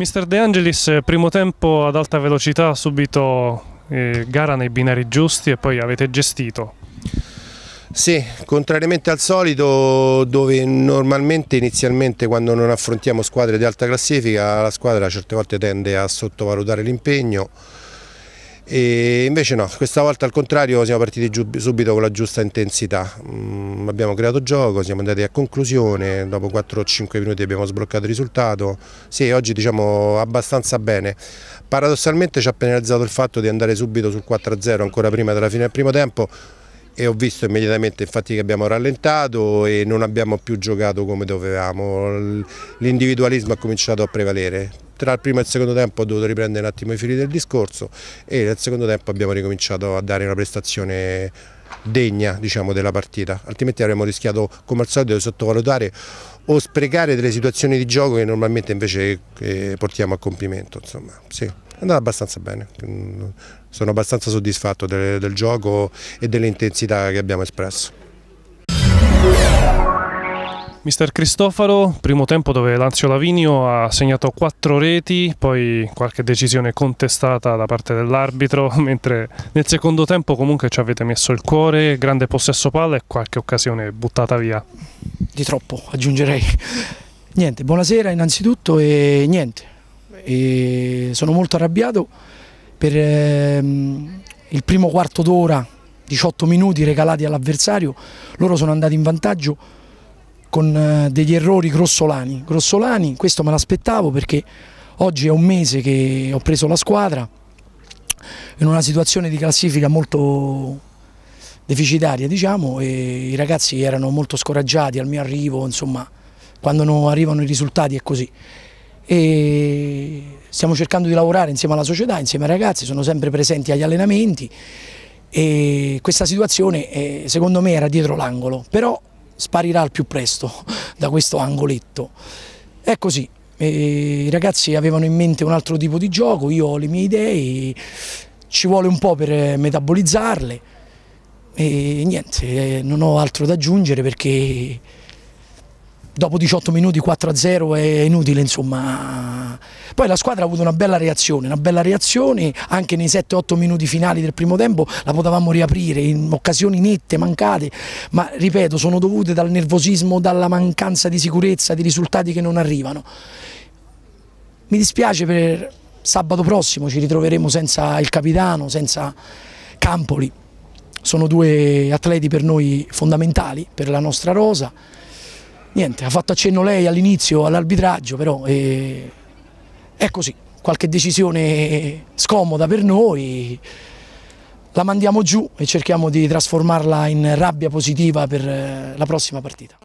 Mister De Angelis, eh, primo tempo ad alta velocità, subito eh, gara nei binari giusti e poi avete gestito. Sì, contrariamente al solito dove normalmente inizialmente quando non affrontiamo squadre di alta classifica la squadra certe volte tende a sottovalutare l'impegno e invece no, questa volta al contrario siamo partiti subito con la giusta intensità, mm, abbiamo creato gioco, siamo andati a conclusione, dopo 4-5 minuti abbiamo sbloccato il risultato, sì oggi diciamo abbastanza bene, paradossalmente ci ha penalizzato il fatto di andare subito sul 4-0 ancora prima della fine del primo tempo e ho visto immediatamente infatti che abbiamo rallentato e non abbiamo più giocato come dovevamo, l'individualismo ha cominciato a prevalere, tra il primo e il secondo tempo ho dovuto riprendere un attimo i fili del discorso e nel secondo tempo abbiamo ricominciato a dare una prestazione degna diciamo, della partita, altrimenti avremmo rischiato come al solito di sottovalutare o sprecare delle situazioni di gioco che normalmente invece eh, portiamo a compimento. Insomma, sì, è andata abbastanza bene, mm, sono abbastanza soddisfatto del, del gioco e dell'intensità che abbiamo espresso. Mister Cristofaro, primo tempo dove Lazio Lavinio ha segnato quattro reti, poi qualche decisione contestata da parte dell'arbitro, mentre nel secondo tempo comunque ci avete messo il cuore, grande possesso palla e qualche occasione buttata via. Di troppo, aggiungerei. Niente, buonasera innanzitutto e niente, e sono molto arrabbiato per ehm, il primo quarto d'ora, 18 minuti regalati all'avversario, loro sono andati in vantaggio con eh, degli errori grossolani, grossolani questo me l'aspettavo perché oggi è un mese che ho preso la squadra in una situazione di classifica molto deficitaria diciamo i ragazzi erano molto scoraggiati al mio arrivo insomma quando non arrivano i risultati è così e stiamo cercando di lavorare insieme alla società insieme ai ragazzi sono sempre presenti agli allenamenti e questa situazione eh, secondo me era dietro l'angolo però sparirà al più presto da questo angoletto. È così, i ragazzi avevano in mente un altro tipo di gioco, io ho le mie idee, ci vuole un po' per metabolizzarle e niente, eh, non ho altro da aggiungere perché dopo 18 minuti 4-0 è inutile insomma. Poi la squadra ha avuto una bella reazione, una bella reazione anche nei 7-8 minuti finali del primo tempo la potevamo riaprire in occasioni nette, mancate, ma ripeto sono dovute dal nervosismo, dalla mancanza di sicurezza, di risultati che non arrivano. Mi dispiace per sabato prossimo, ci ritroveremo senza il capitano, senza Campoli, sono due atleti per noi fondamentali, per la nostra rosa. Niente, ha fatto accenno lei all'inizio all'arbitraggio, però eh, è così, qualche decisione scomoda per noi, la mandiamo giù e cerchiamo di trasformarla in rabbia positiva per eh, la prossima partita.